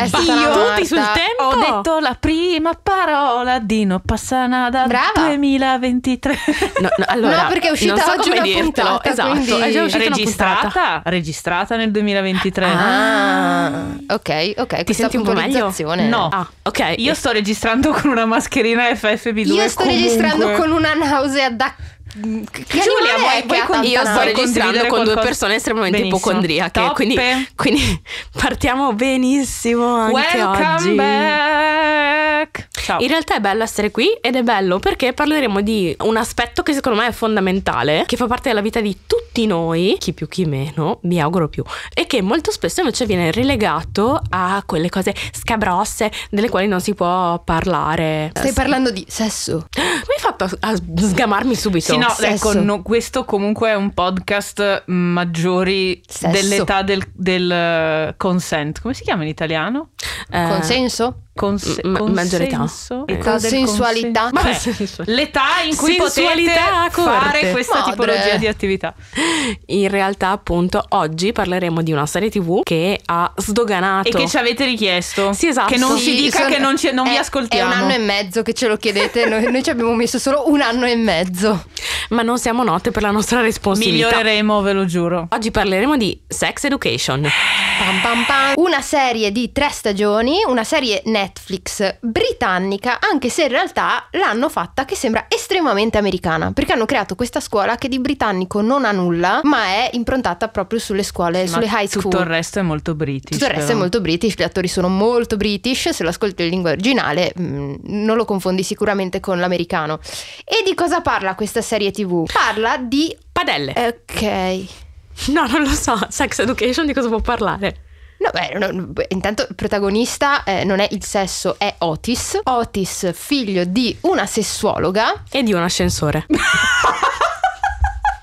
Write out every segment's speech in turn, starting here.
È io tutti sul tempo. Ho detto la prima parola di Non passa Brava. 2023. No, no, allora, no perché è uscita non so oggi una dirtelo. puntata, esatto, quindi... è già uscita registrata. Puntata. Registrata nel 2023. Ah. ah, ok, ok, ti senti un po' meglio? No. Ah, ok. Io sto registrando con una mascherina FFB2 Io sto comunque. registrando con una nausea da Giulia, vuoi, che cioè, con... io sto registrando con due persone estremamente Benissimo. ipocondriache, quindi, quindi, partiamo benissimo anche Welcome oggi. Back. Ciao. In realtà è bello essere qui ed è bello perché parleremo di un aspetto che secondo me è fondamentale, che fa parte della vita di tutti noi, chi più chi meno, mi auguro più, e che molto spesso invece viene relegato a quelle cose scabrosse delle quali non si può parlare. Stai parlando di sesso. Mi hai fatto a, a sgamarmi subito. Sì, no, sesso. ecco, no, questo comunque è un podcast maggiori sesso. dell'età del, del consent. Come si chiama in italiano? Eh, Consenso? cons- ma- consenso e eh. consensualità. Vabbè, l'età in cui potete corte. fare questa Madre. tipologia di attività. In realtà, appunto, oggi parleremo di una serie TV che ha sdoganato e che ci avete richiesto. Sì, esatto. Che non sì, si dica sono, che non, ci, non è, vi ascoltiamo. È un anno e mezzo che ce lo chiedete, noi, noi, ci abbiamo messo solo un anno e mezzo. Ma non siamo note per la nostra responsabilità. Miglioreremo, ve lo giuro. Oggi parleremo di sex education. Una serie di tre stagioni, una serie Netflix britannica, anche se in realtà l'hanno fatta che sembra estremamente americana, perché hanno creato questa scuola che di britannico non ha nulla, ma è improntata proprio sulle scuole, sì, sulle high school. Tutto il resto è molto british. Tutto il resto però. è molto british, gli attori sono molto british, se lo ascolti in lingua originale mh, mm, non lo confondi sicuramente con l'americano. E di cosa parla questa serie TV? Parla di padelle. Ok. No, non lo so. Sex education di cosa può parlare? No, beh, no, intanto il protagonista eh, non è il sesso, è Otis. Otis, figlio di una sessuologa. E di un ascensore.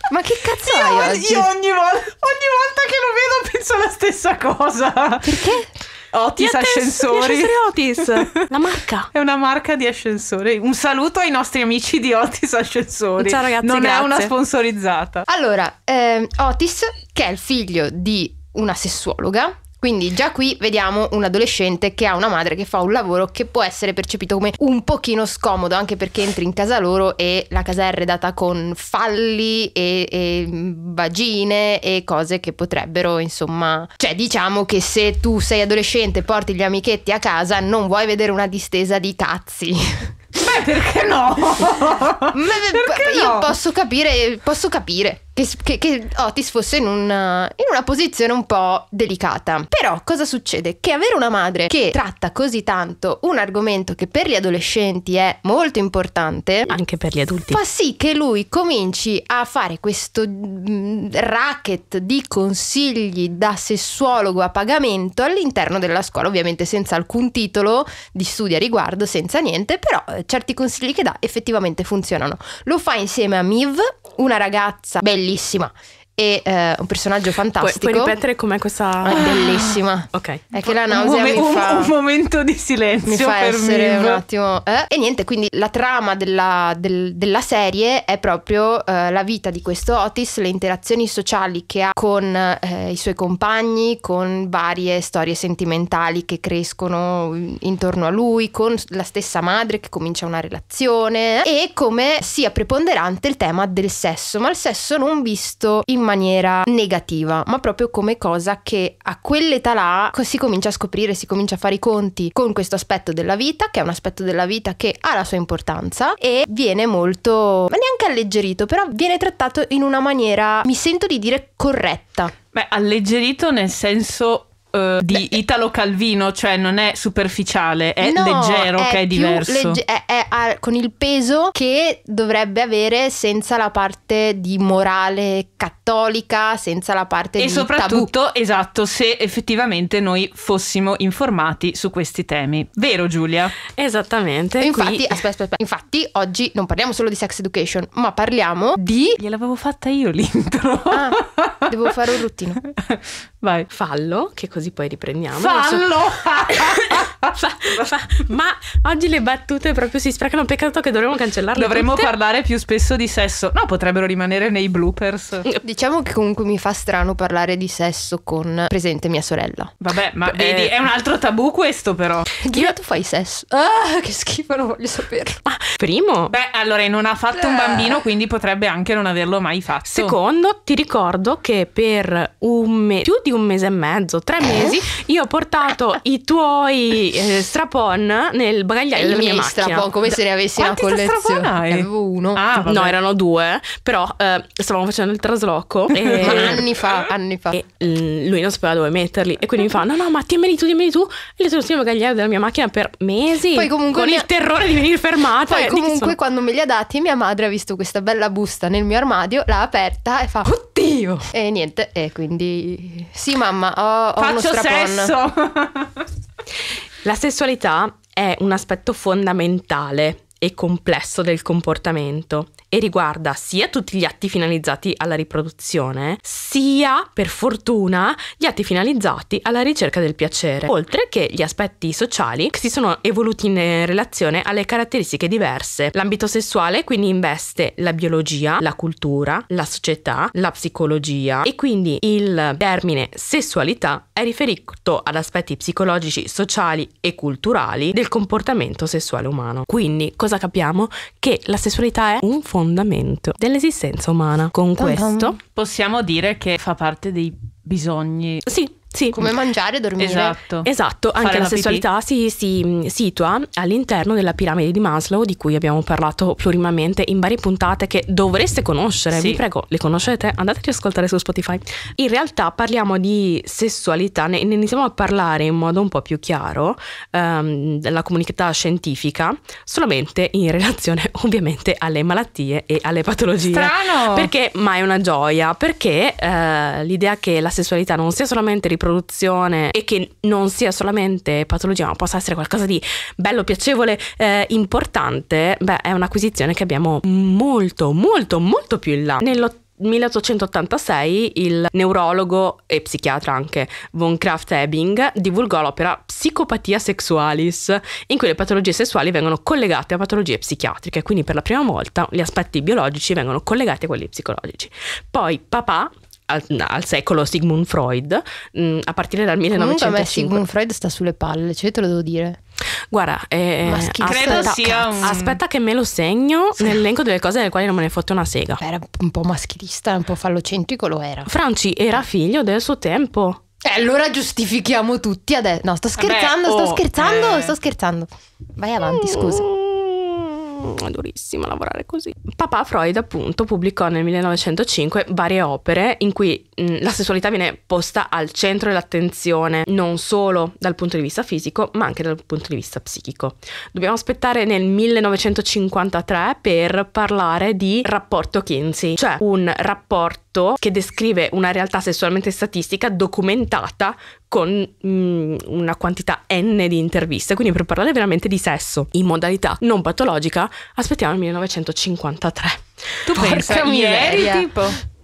Ma che cazzo io, hai Io ogni, vo- ogni volta che lo vedo penso la stessa cosa. Perché? Otis Otis, Ascensori. Gli ascensori Otis, la marca. È una marca di ascensori. Un saluto ai nostri amici di Otis Ascensori. Ciao ragazzi, Non grazie. è una sponsorizzata. Allora, ehm, Otis, che è il figlio di una sessuologa quindi già qui vediamo un adolescente che ha una madre che fa un lavoro che può essere percepito come un pochino scomodo, anche perché entri in casa loro e la casa è redata con falli e, e vagine e cose che potrebbero, insomma... Cioè diciamo che se tu sei adolescente e porti gli amichetti a casa non vuoi vedere una distesa di cazzi. Beh, perché no? perché io no? posso capire, posso capire che, che, che Otis fosse in una, eh, in una posizione un po' delicata. Però cosa succede? Che avere una madre che tratta così tanto un argomento che per gli adolescenti è molto importante, anche per gli adulti, fa sì che lui cominci a fare questo mm, racket di consigli da sessuologo a pagamento all'interno della scuola, ovviamente senza alcun titolo di studio a riguardo, senza niente, però eh, certi consigli che dà effettivamente funzionano. Lo fa insieme a Miv, una ragazza bellissima bellissima e eh, un personaggio fantastico. Puoi, puoi ripetere com'è questa è ah, bellissima. Ok. È che la nausea un, mom- fa, un, momento di silenzio mi fa essere me. un attimo eh? e niente, quindi la trama della, del, della serie è proprio eh, la vita di questo Otis, le interazioni sociali che ha con eh, i suoi compagni, con varie storie sentimentali che crescono intorno a lui, con la stessa madre che comincia una relazione eh, e come sia preponderante il tema del sesso, ma il sesso non visto in maniera negativa, ma proprio come cosa che a quell'età là si comincia a scoprire, si comincia a fare i conti con questo aspetto della vita, che è un aspetto della vita che ha la sua importanza e viene molto, ma neanche alleggerito, però viene trattato in una maniera, mi sento di dire, corretta. Beh, alleggerito nel senso eh, di Beh, eh. Italo Calvino, cioè non è superficiale, è no, leggero è che è diverso. Legge- è, è, è, con il peso che dovrebbe avere senza la parte di morale cattolica, senza la parte e di E soprattutto, tabù. esatto, se effettivamente noi fossimo informati su questi temi. Vero Giulia? Esattamente. Infatti, qui... aspetta, aspetta, infatti oggi non parliamo solo di sex education, ma parliamo di... Gliel'avevo fatta io l'intro. Ah. Devo fare un ruttino. Vai. Fallo, che così poi riprendiamo. Fallo! fa, fa, ma oggi le battute proprio si sprecano. Peccato che dovremmo cancellarle. Dovremmo tutte. parlare più spesso di sesso. No, potrebbero rimanere nei bloopers. Diciamo che comunque mi fa strano parlare di sesso con presente mia sorella. Vabbè, ma eh, vedi, è un altro tabù questo, però. Giulia, Io... tu fai sesso. Ah, che schifo, non voglio saperlo. Ah, primo. Beh, allora non ha fatto un bambino, quindi potrebbe anche non averlo mai fatto. Secondo, ti ricordo che che per me- più di un mese e mezzo, tre eh? mesi, io ho portato i tuoi eh, strapon nel bagagliaio I della mia macchina. strapon, come se ne avessi una collezione. Ne avevo uno. Ah, no, erano due, però eh, stavamo facendo il trasloco. E... Eh, anni fa, anni fa. E lui non sapeva dove metterli e quindi mi fa, no no, ma tienmeli tu, tienmeli tu. E li sono nel bagagliaio della mia macchina per mesi. Poi comunque... Con il terrore di venire fermata. Poi comunque quando me li ha dati mia madre ha visto questa bella busta nel mio armadio, l'ha aperta e fa... Dio! E niente, e quindi sì mamma, ho, ho Faccio sesso! La sessualità è un aspetto fondamentale e complesso del comportamento e riguarda sia tutti gli atti finalizzati alla riproduzione, sia, per fortuna, gli atti finalizzati alla ricerca del piacere, oltre che gli aspetti sociali che si sono evoluti in relazione alle caratteristiche diverse. L'ambito sessuale quindi investe la biologia, la cultura, la società, la psicologia e quindi il termine sessualità è riferito ad aspetti psicologici, sociali e culturali del comportamento sessuale umano. Quindi cosa capiamo? Che la sessualità è un fondamentale fondamento dell'esistenza umana. Con questo possiamo dire che fa parte dei bisogni. Sì, sì. Come mangiare e dormire. Esatto. esatto. anche la, la sessualità si, si, mm, situa all'interno della piramide di Maslow, di cui abbiamo parlato plurimamente in varie puntate che dovreste conoscere. Sì. Vi prego, le conoscete? Andate a ascoltare su Spotify. In realtà parliamo di sessualità, ne, ne iniziamo a parlare in modo un po' più chiaro um, della comunità scientifica, solamente in relazione ovviamente alle malattie e alle patologie. Strano! Perché mai una gioia, perché uh, l'idea che la sessualità non sia solamente riprodotta riproduzione e che non sia solamente patologia, ma possa essere qualcosa di bello, piacevole, eh, importante, beh, è un'acquisizione che abbiamo molto, molto, molto più in là. Nell'80 1886 il neurologo e psichiatra anche von kraft Ebbing divulgò l'opera Psicopatia sexualis, in cui le patologie sessuali vengono collegate a patologie psichiatriche, quindi per la prima volta gli aspetti biologici vengono collegati a quelli psicologici. Poi papà al, al, secolo Sigmund Freud, mh, mm, a partire dal 1905. Comunque a me Sigmund Freud sta sulle palle, cioè te lo devo dire. Guarda, eh, aspetta, credo sia un... aspetta che me lo segno sì. nell'elenco delle cose delle quali non me ne fotte una sega. Era un po' maschilista, un po' fallocentrico lo era. Franci era figlio del suo tempo. E eh, allora giustifichiamo tutti adesso. No, sto scherzando, Vabbè, oh, sto scherzando, eh. sto scherzando. Vai avanti, scusa. Mm, è durissimo lavorare così. Papà Freud appunto pubblicò nel 1905 varie opere in cui mh, mm, la sessualità viene posta al centro dell'attenzione non solo dal punto di vista fisico ma anche dal punto di vista psichico. Dobbiamo aspettare nel 1953 per parlare di rapporto Kinsey, cioè un rapporto testo che descrive una realtà sessualmente statistica documentata con mh, mm, una quantità n di interviste, quindi per parlare veramente di sesso in modalità non patologica, aspettiamo il 1953. Tu Porca pensa ieri tipo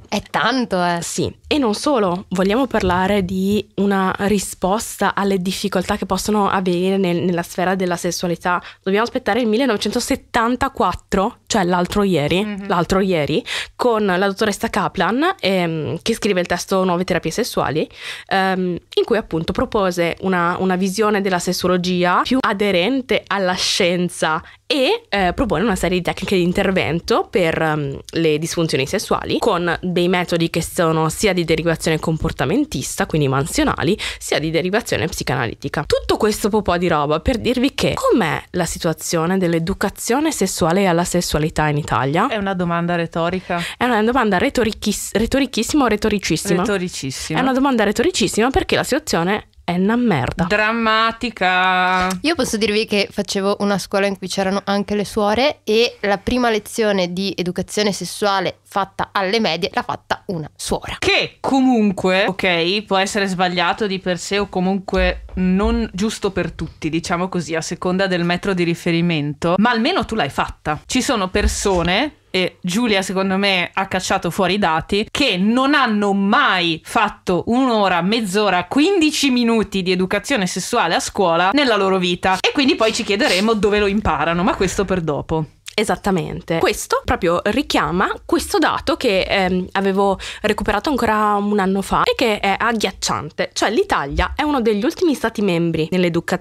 è tanto, eh. Sì, e non solo, vogliamo parlare di una risposta alle difficoltà che possono avvenire nel, nella sfera della sessualità. Dobbiamo aspettare il 1974 cioè l'altro ieri, mm-hmm. l'altro ieri, con la dottoressa Kaplan, ehm, che scrive il testo Nuove terapie sessuali, ehm, in cui appunto propose una, una, visione della sessuologia più aderente alla scienza e eh, propone una serie di tecniche di intervento per ehm, le disfunzioni sessuali, con dei metodi che sono sia di derivazione comportamentista, quindi mansionali, sia di derivazione psicanalitica. Tutto questo po' di roba per dirvi che com'è la situazione dell'educazione sessuale e alla sessualità sessualità in Italia? È una domanda retorica. È una domanda retorichiss- retorichissima o retoricissima? Retoricissima. È una domanda retoricissima perché la situazione è una merda. Drammatica. Io posso dirvi che facevo una scuola in cui c'erano anche le suore e la prima lezione di educazione sessuale fatta alle medie l'ha fatta una suora. Che comunque, ok, può essere sbagliato di per sé o comunque non giusto per tutti, diciamo così, a seconda del metro di riferimento, ma almeno tu l'hai fatta. Ci sono persone e Giulia secondo me ha cacciato fuori i dati, che non hanno mai fatto un'ora, mezz'ora, 15 minuti di educazione sessuale a scuola nella loro vita. E quindi poi ci chiederemo dove lo imparano, ma questo per dopo. Esattamente. Questo proprio richiama questo dato che ehm, avevo recuperato ancora un anno fa che è agghiacciante, cioè l'Italia è uno degli ultimi stati membri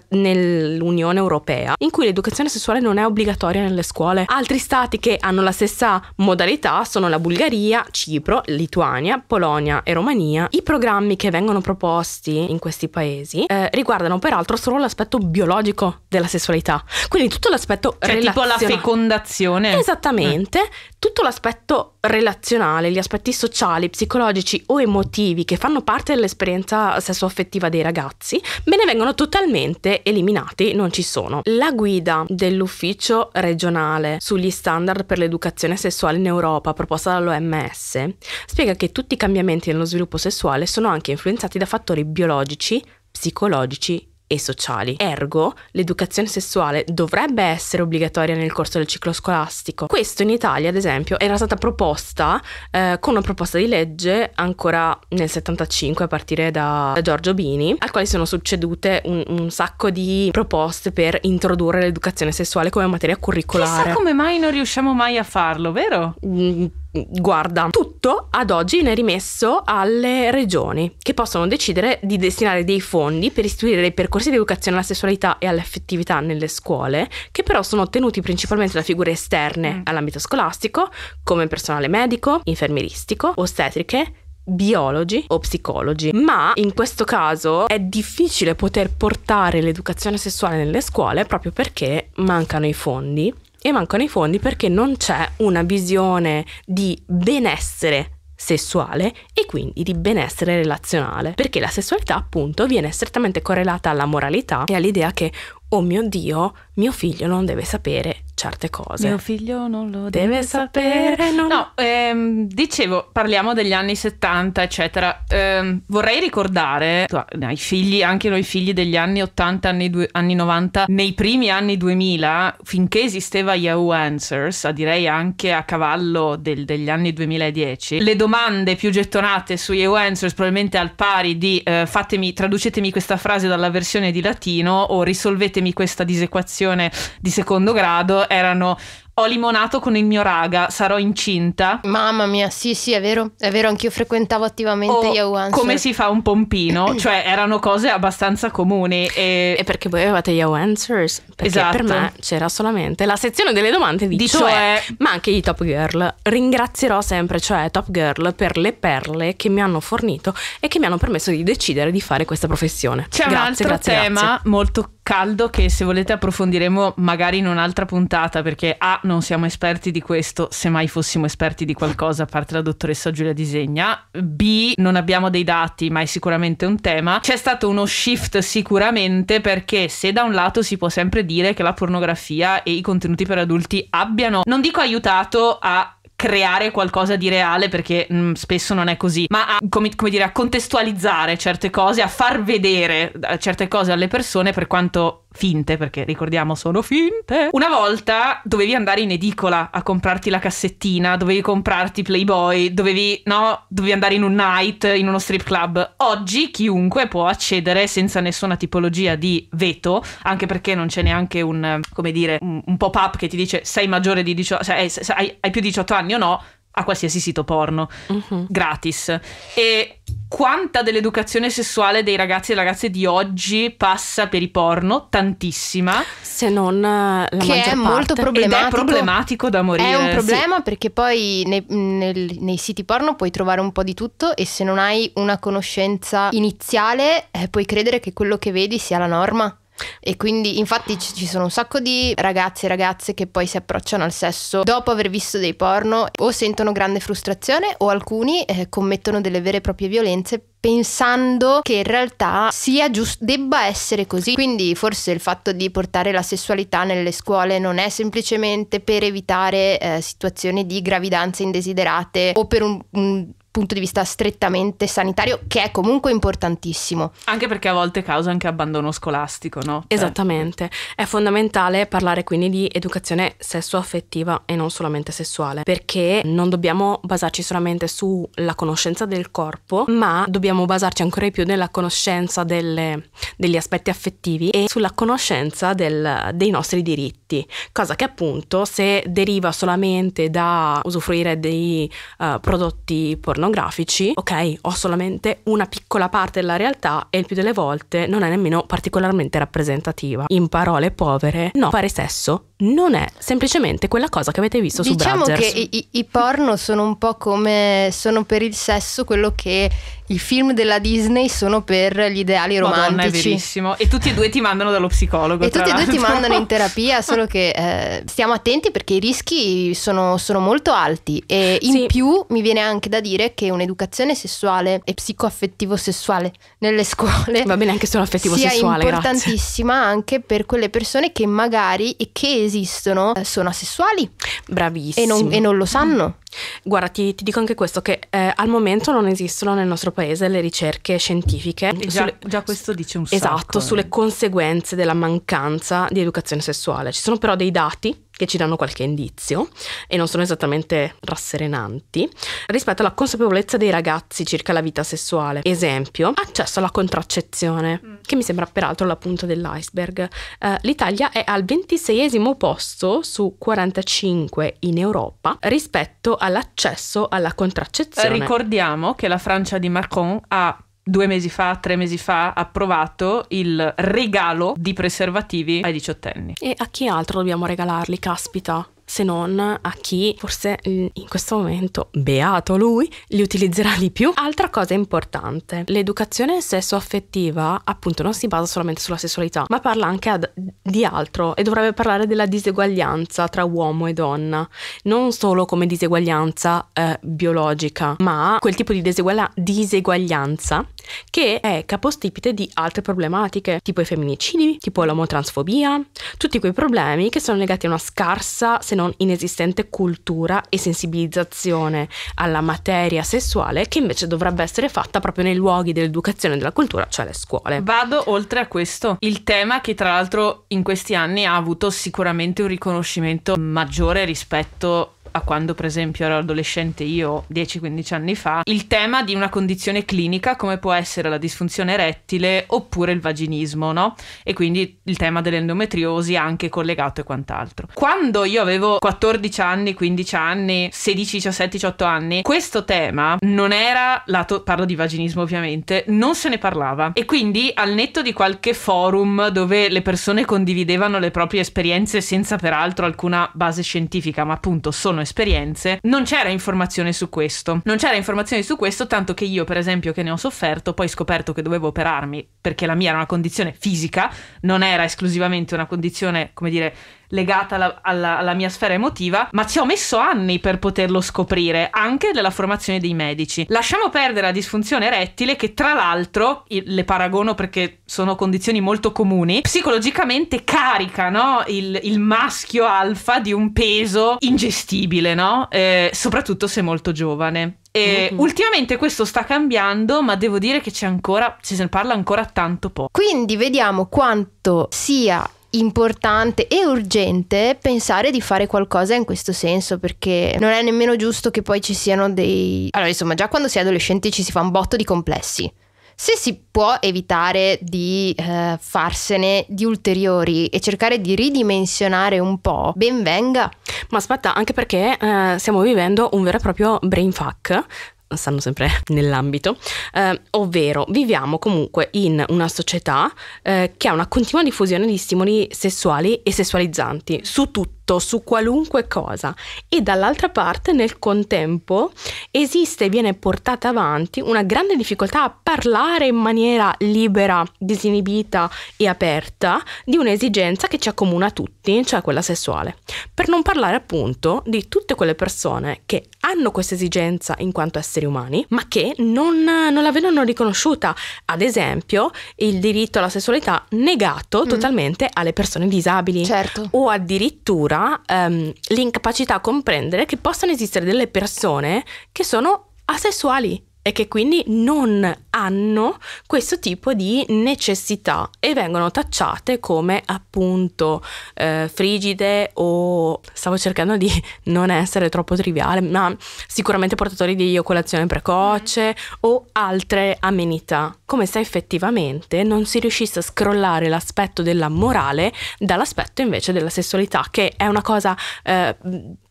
nell'Unione Europea in cui l'educazione sessuale non è obbligatoria nelle scuole. Altri stati che hanno la stessa modalità sono la Bulgaria, Cipro, Lituania, Polonia e Romania. I programmi che vengono proposti in questi paesi eh, riguardano peraltro solo l'aspetto biologico della sessualità, quindi tutto l'aspetto cioè, relazionale. tipo la fecondazione. Esattamente, mm tutto l'aspetto relazionale, gli aspetti sociali, psicologici o emotivi che fanno parte dell'esperienza sesso-affettiva dei ragazzi, me ne vengono totalmente eliminati, non ci sono. La guida dell'ufficio regionale sugli standard per l'educazione sessuale in Europa proposta dall'OMS spiega che tutti i cambiamenti nello sviluppo sessuale sono anche influenzati da fattori biologici, psicologici e sociali. Ergo, l'educazione sessuale dovrebbe essere obbligatoria nel corso del ciclo scolastico. Questo in Italia, ad esempio, era stata proposta eh, con una proposta di legge ancora nel 75 a partire da, da Giorgio Bini, al quale sono succedute un, un, sacco di proposte per introdurre l'educazione sessuale come materia curricolare. Chissà come mai non riusciamo mai a farlo, vero? Mm, Guarda, tutto ad oggi viene rimesso alle regioni che possono decidere di destinare dei fondi per istituire dei percorsi di educazione alla sessualità e all'affettività nelle scuole, che però sono ottenuti principalmente da figure esterne mm. all'ambito scolastico, come personale medico, infermieristico, ostetriche, biologi o psicologi, ma in questo caso è difficile poter portare l'educazione sessuale nelle scuole proprio perché mancano i fondi e mancano i fondi perché non c'è una visione di benessere sessuale e quindi di benessere relazionale, perché la sessualità appunto viene strettamente correlata alla moralità e all'idea che oh mio Dio, mio figlio non deve sapere certe cose. Mio figlio non lo deve, deve sapere. sapere non... No, ehm, dicevo, parliamo degli anni 70, eccetera. Ehm, vorrei ricordare ai figli, anche noi figli degli anni 80, anni, du- anni 90, nei primi anni 2000, finché esisteva Yahoo Answers, a direi anche a cavallo del, degli anni 2010, le domande più gettonate su Yahoo Answers probabilmente al pari di eh, fatemi, traducetemi questa frase dalla versione di latino o risolvetemi scusatemi questa disequazione di secondo grado, erano ho limonato con il mio raga, sarò incinta. Mamma mia, sì, sì, è vero, è vero, anch'io frequentavo attivamente Yahoo Answers. Come si fa un pompino, cioè erano cose abbastanza comuni. E, e perché voi avevate Yahoo Answers? Perché esatto. per me c'era solamente la sezione delle domande di, di cioè, cioè, ma anche i Top Girl. Ringrazierò sempre, cioè Top Girl, per le perle che mi hanno fornito e che mi hanno permesso di decidere di fare questa professione. C'è grazie, un altro grazie, tema grazie. molto caldo che se volete approfondiremo magari in un'altra puntata perché A non siamo esperti di questo, semmai fossimo esperti di qualcosa a parte la dottoressa Giulia Disegna, B non abbiamo dei dati ma è sicuramente un tema, c'è stato uno shift sicuramente perché se da un lato si può sempre dire che la pornografia e i contenuti per adulti abbiano, non dico aiutato a creare qualcosa di reale perché mh, mm, spesso non è così, ma a, come, come dire, a contestualizzare certe cose, a far vedere eh, certe cose alle persone per quanto finte, perché ricordiamo sono finte. Una volta dovevi andare in edicola a comprarti la cassettina, dovevi comprarti Playboy, dovevi, no, dovevi andare in un night, in uno strip club. Oggi chiunque può accedere senza nessuna tipologia di veto, anche perché non c'è neanche un, come dire, un, un pop-up che ti dice sei maggiore di 18, cioè eh, hai, hai più di 18 anni o no, a qualsiasi sito porno uh-huh. gratis e quanta dell'educazione sessuale dei ragazzi e ragazze di oggi passa per i porno tantissima se non eh, la che maggior è parte. molto problematico ed è problematico da morire è un problema sì. perché poi nei, nei, nei, siti porno puoi trovare un po' di tutto e se non hai una conoscenza iniziale eh, puoi credere che quello che vedi sia la norma e quindi infatti ci sono un sacco di ragazzi e ragazze che poi si approcciano al sesso dopo aver visto dei porno o sentono grande frustrazione o alcuni eh, commettono delle vere e proprie violenze pensando che in realtà sia giusto debba essere così. Quindi forse il fatto di portare la sessualità nelle scuole non è semplicemente per evitare eh, situazioni di gravidanze indesiderate o per un, un punto di vista strettamente sanitario, che è comunque importantissimo. Anche perché a volte causa anche abbandono scolastico, no? Cioè, Esattamente. È fondamentale parlare quindi di educazione sesso-affettiva e non solamente sessuale, perché non dobbiamo basarci solamente sulla conoscenza del corpo, ma dobbiamo basarci ancora di più nella conoscenza delle, degli aspetti affettivi e sulla conoscenza del, dei nostri diritti, cosa che appunto se deriva solamente da usufruire dei uh, prodotti pornografici, pornografici, ok, ho solamente una piccola parte della realtà e il più delle volte non è nemmeno particolarmente rappresentativa. In parole povere, no, fare sesso non è semplicemente quella cosa che avete visto diciamo su Brothers. Diciamo che i, i, porno sono un po' come sono per il sesso quello che i film della Disney sono per gli ideali romantici. Madonna, è verissimo. E tutti e due ti mandano dallo psicologo. E tutti e due ti mandano in terapia, solo che eh, stiamo attenti perché i rischi sono, sono molto alti. E in sì. più mi viene anche da dire che un'educazione sessuale e psicoaffettivo-sessuale nelle scuole... Va bene anche solo affettivo-sessuale, È importantissima grazie. anche per quelle persone che magari e che esistono esistono eh, sono asessuali. Bravissimi. E non, e non lo sanno. Guarda, ti, ti, dico anche questo, che eh, al momento non esistono nel nostro paese le ricerche scientifiche. Già, sulle, già questo dice un esatto, sacco. Esatto, sulle conseguenze della mancanza di educazione sessuale. Ci sono però dei dati che ci danno qualche indizio e non sono esattamente rasserenanti rispetto alla consapevolezza dei ragazzi circa la vita sessuale. Esempio, accesso alla contraccezione. Mm che mi sembra peraltro la punta dell'iceberg. Uh, L'Italia è al 26 posto su 45 in Europa rispetto all'accesso alla contraccezione. Ricordiamo che la Francia di Macron ha due mesi fa, tre mesi fa, approvato il regalo di preservativi ai diciottenni. E a chi altro dobbiamo regalarli, caspita? se non a chi forse in questo momento, beato lui, li utilizzerà di più. Altra cosa importante, l'educazione sesso-affettiva appunto non si basa solamente sulla sessualità, ma parla anche ad, di altro e dovrebbe parlare della diseguaglianza tra uomo e donna, non solo come diseguaglianza eh, biologica, ma quel tipo di diseguaglia- diseguaglianza che è capostipite di altre problematiche, tipo i femminicidi, tipo l'omotransfobia, tutti quei problemi che sono legati a una scarsa, se non non inesistente cultura e sensibilizzazione alla materia sessuale che invece dovrebbe essere fatta proprio nei luoghi dell'educazione e della cultura, cioè le scuole. Vado oltre a questo. Il tema che tra l'altro in questi anni ha avuto sicuramente un riconoscimento maggiore rispetto a quando per esempio ero adolescente io 10-15 anni fa, il tema di una condizione clinica come può essere la disfunzione erettile oppure il vaginismo, no? E quindi il tema dell'endometriosi anche collegato e quant'altro. Quando io avevo 14 anni, 15 anni, 16, 17, 18 anni, questo tema non era lato parlo di vaginismo ovviamente, non se ne parlava e quindi al netto di qualche forum dove le persone condividevano le proprie esperienze senza peraltro alcuna base scientifica, ma appunto sono esperienze, non c'era informazione su questo. Non c'era informazione su questo, tanto che io, per esempio, che ne ho sofferto, poi ho scoperto che dovevo operarmi perché la mia era una condizione fisica, non era esclusivamente una condizione, come dire, legata alla, alla, alla mia sfera emotiva, ma ci ho messo anni per poterlo scoprire, anche nella formazione dei medici. Lasciamo perdere la disfunzione erettile che tra l'altro, le paragono perché sono condizioni molto comuni, psicologicamente caricano il, il maschio alfa di un peso ingestibile, no? Eh, soprattutto se molto giovane. E mm-hmm. ultimamente questo sta cambiando, ma devo dire che c'è ancora, ci se ne parla ancora tanto poco. Quindi vediamo quanto sia importante e urgente pensare di fare qualcosa in questo senso perché non è nemmeno giusto che poi ci siano dei... Allora insomma già quando si è adolescenti ci si fa un botto di complessi. Se si può evitare di eh, farsene di ulteriori e cercare di ridimensionare un po', ben venga. Ma aspetta, anche perché eh, stiamo vivendo un vero e proprio brain fuck stanno sempre nell'ambito, eh, ovvero viviamo comunque in una società eh, che ha una continua diffusione di stimoli sessuali e sessualizzanti su tutti tutto, su qualunque cosa e dall'altra parte nel contempo esiste e viene portata avanti una grande difficoltà a parlare in maniera libera, disinibita e aperta di un'esigenza che ci accomuna tutti, cioè quella sessuale. Per non parlare appunto di tutte quelle persone che hanno questa esigenza in quanto esseri umani, ma che non, non la vedono riconosciuta. Ad esempio, il diritto alla sessualità negato mm. totalmente alle persone disabili. Certo. O addirittura paura ehm, l'incapacità a comprendere che possano esistere delle persone che sono asessuali e che quindi non hanno questo tipo di necessità e vengono tacciate come appunto eh, frigide o stavo cercando di non essere troppo triviale, ma sicuramente portatori di colazione precoce mm. o altre amenità, come se effettivamente non si riuscisse a scrollare l'aspetto della morale dall'aspetto invece della sessualità, che è una cosa eh,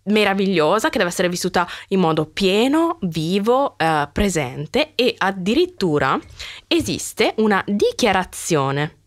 meravigliosa che deve essere vissuta in modo pieno, vivo, eh, presente e addirittura esiste una dichiarazione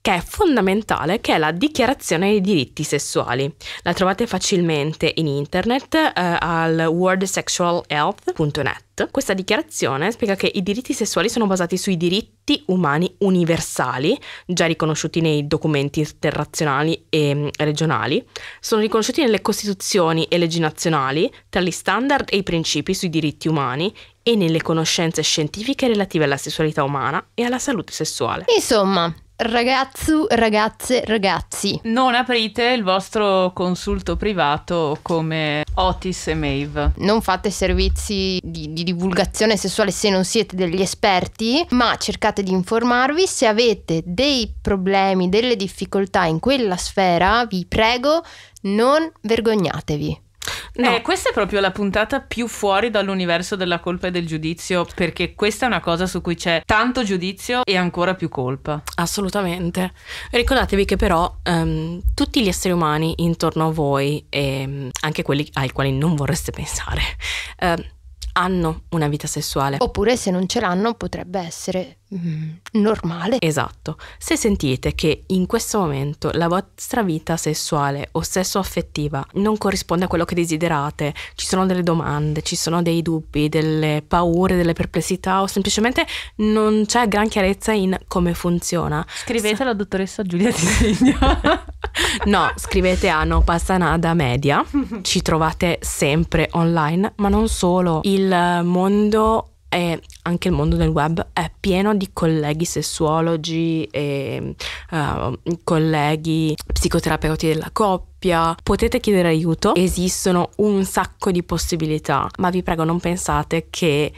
che è fondamentale, che è la dichiarazione dei diritti sessuali. La trovate facilmente in internet eh, al worldsexualhealth.net. Questa dichiarazione spiega che i diritti sessuali sono basati sui diritti umani universali, già riconosciuti nei documenti internazionali e mm, regionali, sono riconosciuti nelle costituzioni e leggi nazionali, tra gli standard e i principi sui diritti umani e nelle conoscenze scientifiche relative alla sessualità umana e alla salute sessuale. Insomma, Ragazzu, ragazze, ragazzi. Non aprite il vostro consulto privato come Otis e Maeve. Non fate servizi di, di, divulgazione sessuale se non siete degli esperti, ma cercate di informarvi. Se avete dei problemi, delle difficoltà in quella sfera, vi prego, non vergognatevi. No. Eh, questa è proprio la puntata più fuori dall'universo della colpa e del giudizio, perché questa è una cosa su cui c'è tanto giudizio e ancora più colpa. Assolutamente. Ricordatevi che però um, tutti gli esseri umani intorno a voi, e ehm, anche quelli ai quali non vorreste pensare, uh, hanno una vita sessuale. Oppure se non ce l'hanno potrebbe essere mm, normale. Esatto. Se sentite che in questo momento la vostra vita sessuale o sesso affettiva non corrisponde a quello che desiderate, ci sono delle domande, ci sono dei dubbi, delle paure, delle perplessità o semplicemente non c'è gran chiarezza in come funziona. Scrivetelo alla dottoressa Giulia Tisigno. No, scrivete a No Passa Media, ci trovate sempre online, ma non solo. Il mondo e anche il mondo del web è pieno di colleghi sessuologi e uh, colleghi psicoterapeuti della coppia. Potete chiedere aiuto, esistono un sacco di possibilità, ma vi prego non pensate che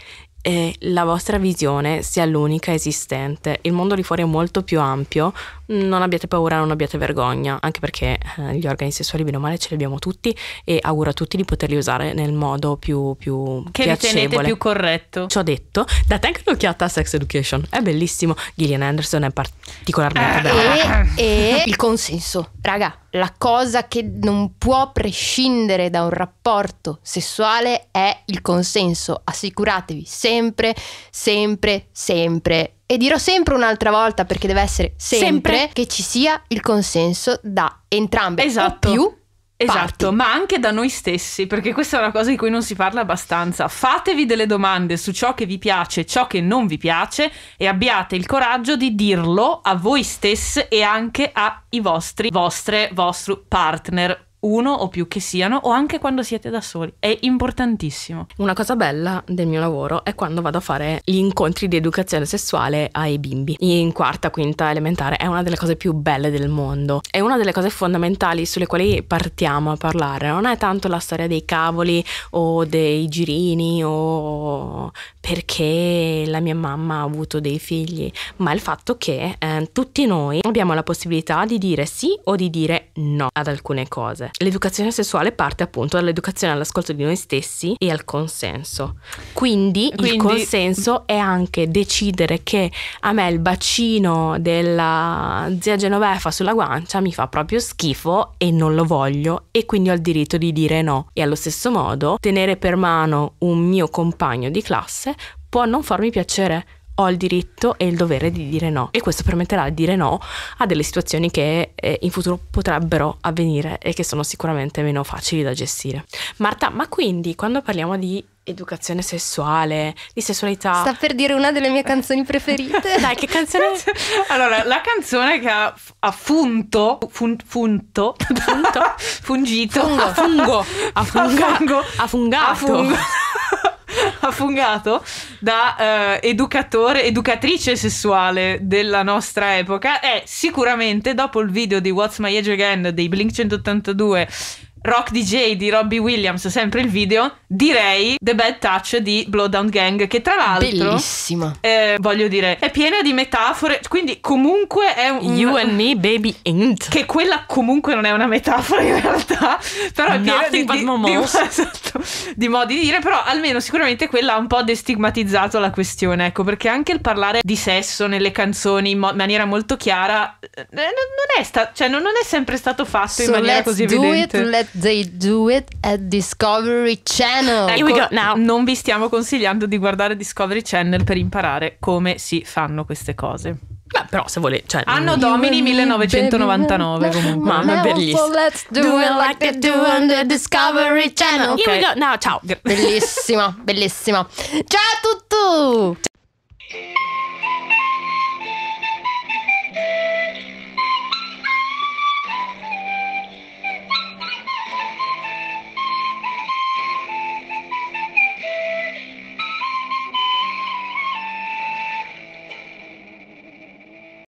e la vostra visione sia l'unica esistente. Il mondo lì fuori è molto più ampio, non abbiate paura, non abbiate vergogna, anche perché eh, gli organi sessuali bene o male ce li abbiamo tutti e auguro a tutti di poterli usare nel modo più, più che piacevole. ritenete più corretto. Ciò detto, date anche un'occhiata a Sex Education, è bellissimo. Gillian Anderson è particolarmente eh, bella. E, e il consenso, raga la cosa che non può prescindere da un rapporto sessuale è il consenso. Assicuratevi sempre, sempre, sempre. E dirò sempre un'altra volta perché deve essere sempre, sempre. che ci sia il consenso da entrambe esatto. o più Esatto, Parti. ma anche da noi stessi, perché questa è una cosa di cui non si parla abbastanza. Fatevi delle domande su ciò che vi piace, ciò che non vi piace e abbiate il coraggio di dirlo a voi stesse e anche ai vostri, vostre, vostro partner, uno o più che siano, o anche quando siete da soli. È importantissimo. Una cosa bella del mio lavoro è quando vado a fare gli incontri di educazione sessuale ai bimbi. In quarta, quinta elementare è una delle cose più belle del mondo. È una delle cose fondamentali sulle quali partiamo a parlare. Non è tanto la storia dei cavoli o dei girini o perché la mia mamma ha avuto dei figli, ma il fatto che eh, tutti noi abbiamo la possibilità di dire sì o di dire no ad alcune cose. L'educazione sessuale parte appunto dall'educazione all'ascolto di noi stessi e al consenso. Quindi, Quindi... il consenso è anche decidere che a me il bacino della zia Genovefa sulla guancia mi fa proprio schifo e non lo voglio e quindi ho il diritto di dire no. E allo stesso modo tenere per mano un mio compagno di classe può non farmi piacere, ho il diritto e il dovere di dire no e questo permetterà di dire no a delle situazioni che eh, in futuro potrebbero avvenire e che sono sicuramente meno facili da gestire. Marta, ma quindi quando parliamo di educazione sessuale, di sessualità. Sta per dire una delle mie eh. canzoni preferite. Dai, che canzone? allora, la canzone che ha, ha funto, fun, funto, funto, fungito, fungo, fungo, ha fungato, ha fungato affungato da eh, educatore, educatrice sessuale della nostra epoca è sicuramente dopo il video di What's My Age Again dei Blink 182 Rock DJ di Robbie Williams, sempre il video, direi The Bad Touch di Blowdown Gang, che tra l'altro... Bellissima. Eh, voglio dire, è piena di metafore, quindi comunque è un... You and me, baby, ain't. Che quella comunque non è una metafora in realtà, però è piena di, di, di, esatto, di, modi di dire, però almeno sicuramente quella ha un po' destigmatizzato la questione, ecco, perché anche il parlare di sesso nelle canzoni in mo- maniera molto chiara eh, non, è sta- cioè, non, non, è sempre stato fatto so in maniera così evidente. It, They Do It at Discovery Channel. Here we go ecco, now. Non vi stiamo consigliando di guardare Discovery Channel per imparare come si fanno queste cose. Beh, però se volete, cioè, anno mm. domini 1999 comunque. Mamma, bellissimo. Let's do, it like they do on the Discovery Channel. Okay. Here we go. Now ciao. Bellissima, bellissima. Ciao a tutti. Ciao.